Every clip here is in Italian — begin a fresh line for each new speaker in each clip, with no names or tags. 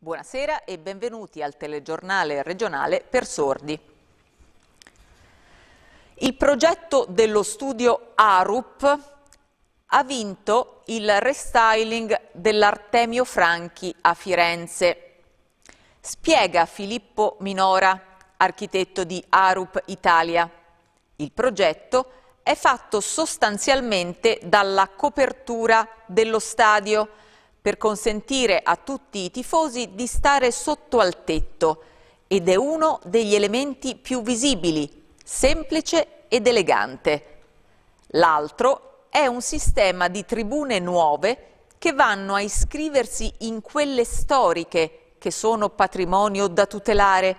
Buonasera e benvenuti al telegiornale regionale per sordi. Il progetto dello studio ARUP ha vinto il restyling dell'Artemio Franchi a Firenze. Spiega Filippo Minora, architetto di ARUP Italia. Il progetto è fatto sostanzialmente dalla copertura dello stadio per consentire a tutti i tifosi di stare sotto al tetto ed è uno degli elementi più visibili, semplice ed elegante. L'altro è un sistema di tribune nuove che vanno a iscriversi in quelle storiche che sono patrimonio da tutelare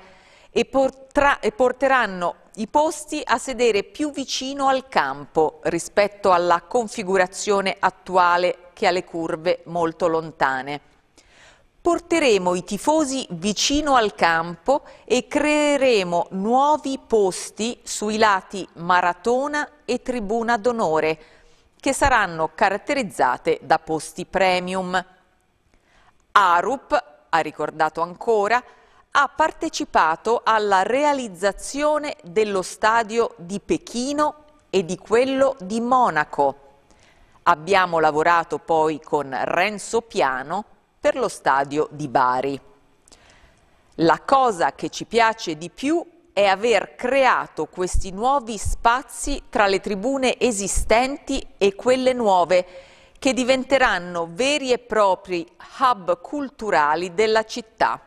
e, portra, e porteranno i posti a sedere più vicino al campo rispetto alla configurazione attuale che ha le curve molto lontane. Porteremo i tifosi vicino al campo e creeremo nuovi posti sui lati maratona e tribuna d'onore, che saranno caratterizzate da posti premium. Arup, ha ricordato ancora, ha partecipato alla realizzazione dello stadio di Pechino e di quello di Monaco. Abbiamo lavorato poi con Renzo Piano per lo stadio di Bari. La cosa che ci piace di più è aver creato questi nuovi spazi tra le tribune esistenti e quelle nuove che diventeranno veri e propri hub culturali della città.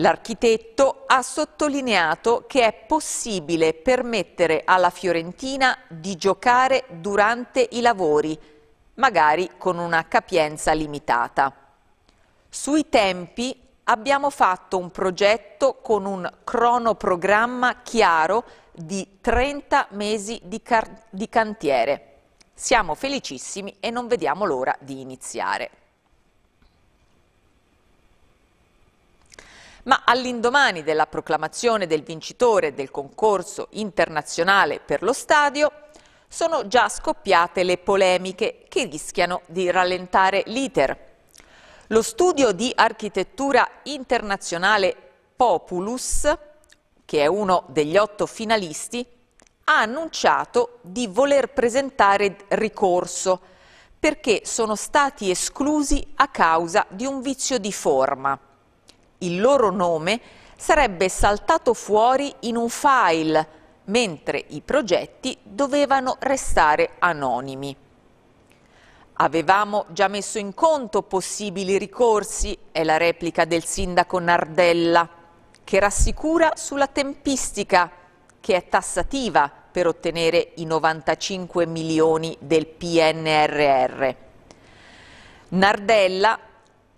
L'architetto ha sottolineato che è possibile permettere alla Fiorentina di giocare durante i lavori, magari con una capienza limitata. Sui tempi abbiamo fatto un progetto con un cronoprogramma chiaro di 30 mesi di, di cantiere. Siamo felicissimi e non vediamo l'ora di iniziare. ma all'indomani della proclamazione del vincitore del concorso internazionale per lo stadio, sono già scoppiate le polemiche che rischiano di rallentare l'iter. Lo studio di architettura internazionale Populus, che è uno degli otto finalisti, ha annunciato di voler presentare ricorso perché sono stati esclusi a causa di un vizio di forma il loro nome sarebbe saltato fuori in un file, mentre i progetti dovevano restare anonimi. Avevamo già messo in conto possibili ricorsi, è la replica del sindaco Nardella, che rassicura sulla tempistica, che è tassativa per ottenere i 95 milioni del PNRR. Nardella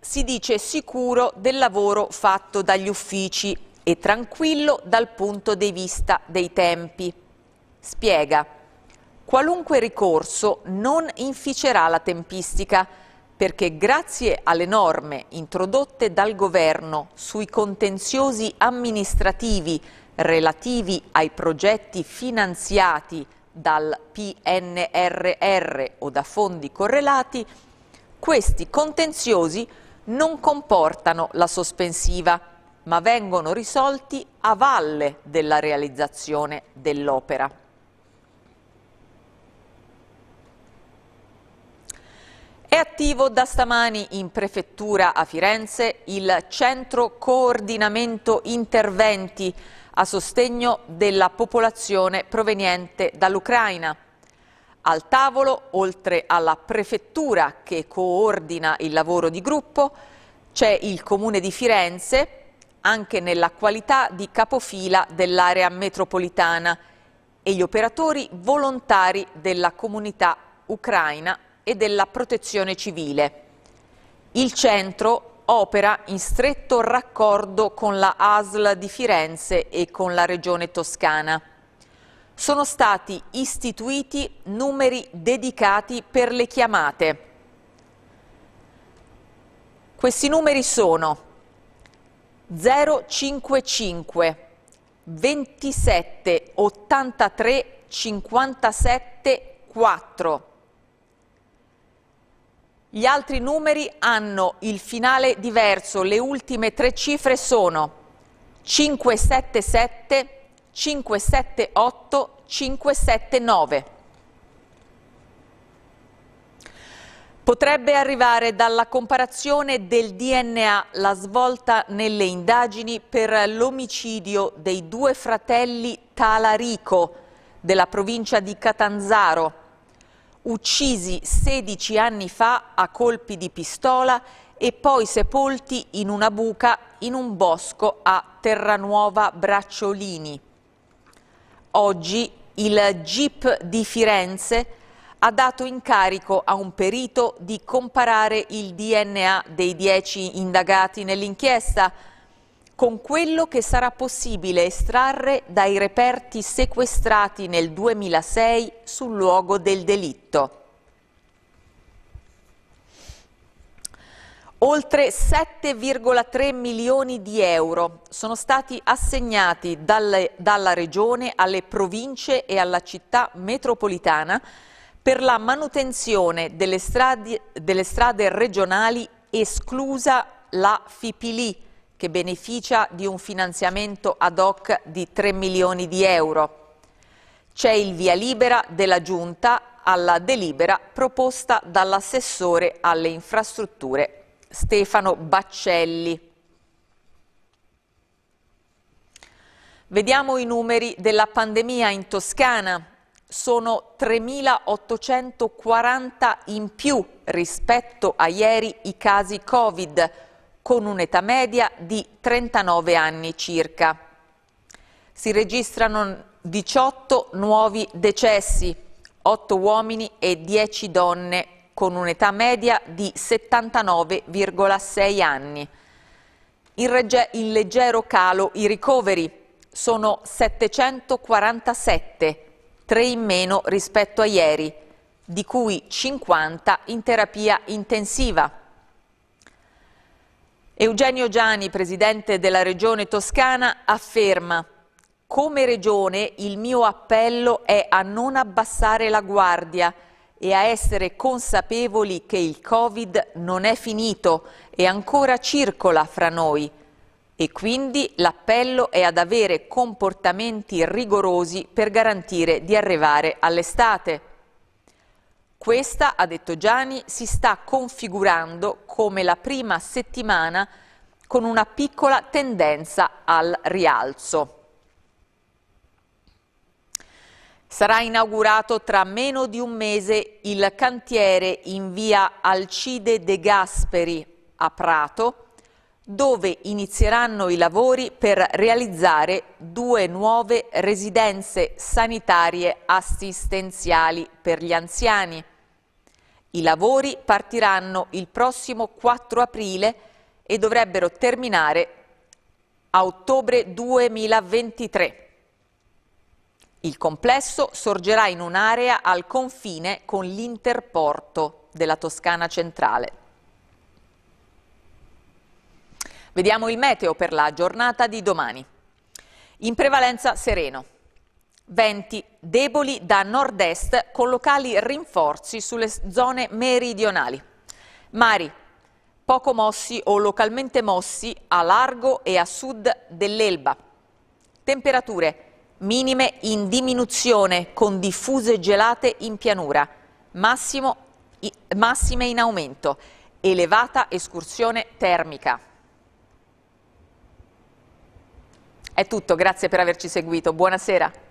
si dice sicuro del lavoro fatto dagli uffici e tranquillo dal punto di vista dei tempi. Spiega, qualunque ricorso non inficerà la tempistica perché grazie alle norme introdotte dal governo sui contenziosi amministrativi relativi ai progetti finanziati dal PNRR o da fondi correlati, questi contenziosi non comportano la sospensiva, ma vengono risolti a valle della realizzazione dell'opera. È attivo da stamani in prefettura a Firenze il centro coordinamento interventi a sostegno della popolazione proveniente dall'Ucraina. Al tavolo, oltre alla prefettura che coordina il lavoro di gruppo, c'è il Comune di Firenze, anche nella qualità di capofila dell'area metropolitana, e gli operatori volontari della comunità ucraina e della protezione civile. Il centro opera in stretto raccordo con la ASL di Firenze e con la Regione Toscana sono stati istituiti numeri dedicati per le chiamate. Questi numeri sono 055 27 83 57 4. Gli altri numeri hanno il finale diverso, le ultime tre cifre sono 577 578 579. Potrebbe arrivare dalla comparazione del DNA la svolta nelle indagini per l'omicidio dei due fratelli Talarico della provincia di Catanzaro, uccisi 16 anni fa a colpi di pistola e poi sepolti in una buca in un bosco a Terranuova Bracciolini. Oggi il GIP di Firenze ha dato incarico a un perito di comparare il DNA dei dieci indagati nell'inchiesta con quello che sarà possibile estrarre dai reperti sequestrati nel 2006 sul luogo del delitto. Oltre 7,3 milioni di euro sono stati assegnati dalle, dalla Regione alle province e alla città metropolitana per la manutenzione delle strade, delle strade regionali esclusa la Fipili, che beneficia di un finanziamento ad hoc di 3 milioni di euro. C'è il via libera della Giunta alla delibera proposta dall'assessore alle infrastrutture Stefano Baccelli. Vediamo i numeri della pandemia in Toscana. Sono 3.840 in più rispetto a ieri i casi Covid, con un'età media di 39 anni circa. Si registrano 18 nuovi decessi, 8 uomini e 10 donne con un'età media di 79,6 anni. In, leggero calo i ricoveri sono 747, 3 in meno rispetto a ieri, di cui 50 in terapia intensiva. Eugenio Gianni, presidente della Regione Toscana, afferma come Regione il mio appello è a non abbassare la guardia, e a essere consapevoli che il Covid non è finito e ancora circola fra noi. E quindi l'appello è ad avere comportamenti rigorosi per garantire di arrivare all'estate. Questa, ha detto Gianni, si sta configurando come la prima settimana con una piccola tendenza al rialzo. Sarà inaugurato tra meno di un mese il cantiere in via Alcide De Gasperi a Prato, dove inizieranno i lavori per realizzare due nuove residenze sanitarie assistenziali per gli anziani. I lavori partiranno il prossimo 4 aprile e dovrebbero terminare a ottobre 2023. Il complesso sorgerà in un'area al confine con l'interporto della Toscana centrale. Vediamo il meteo per la giornata di domani. In prevalenza sereno. Venti deboli da nord-est con locali rinforzi sulle zone meridionali. Mari poco mossi o localmente mossi a largo e a sud dell'Elba. Temperature minime in diminuzione con diffuse gelate in pianura, massimo, massime in aumento, elevata escursione termica. È tutto, grazie per averci seguito, buonasera.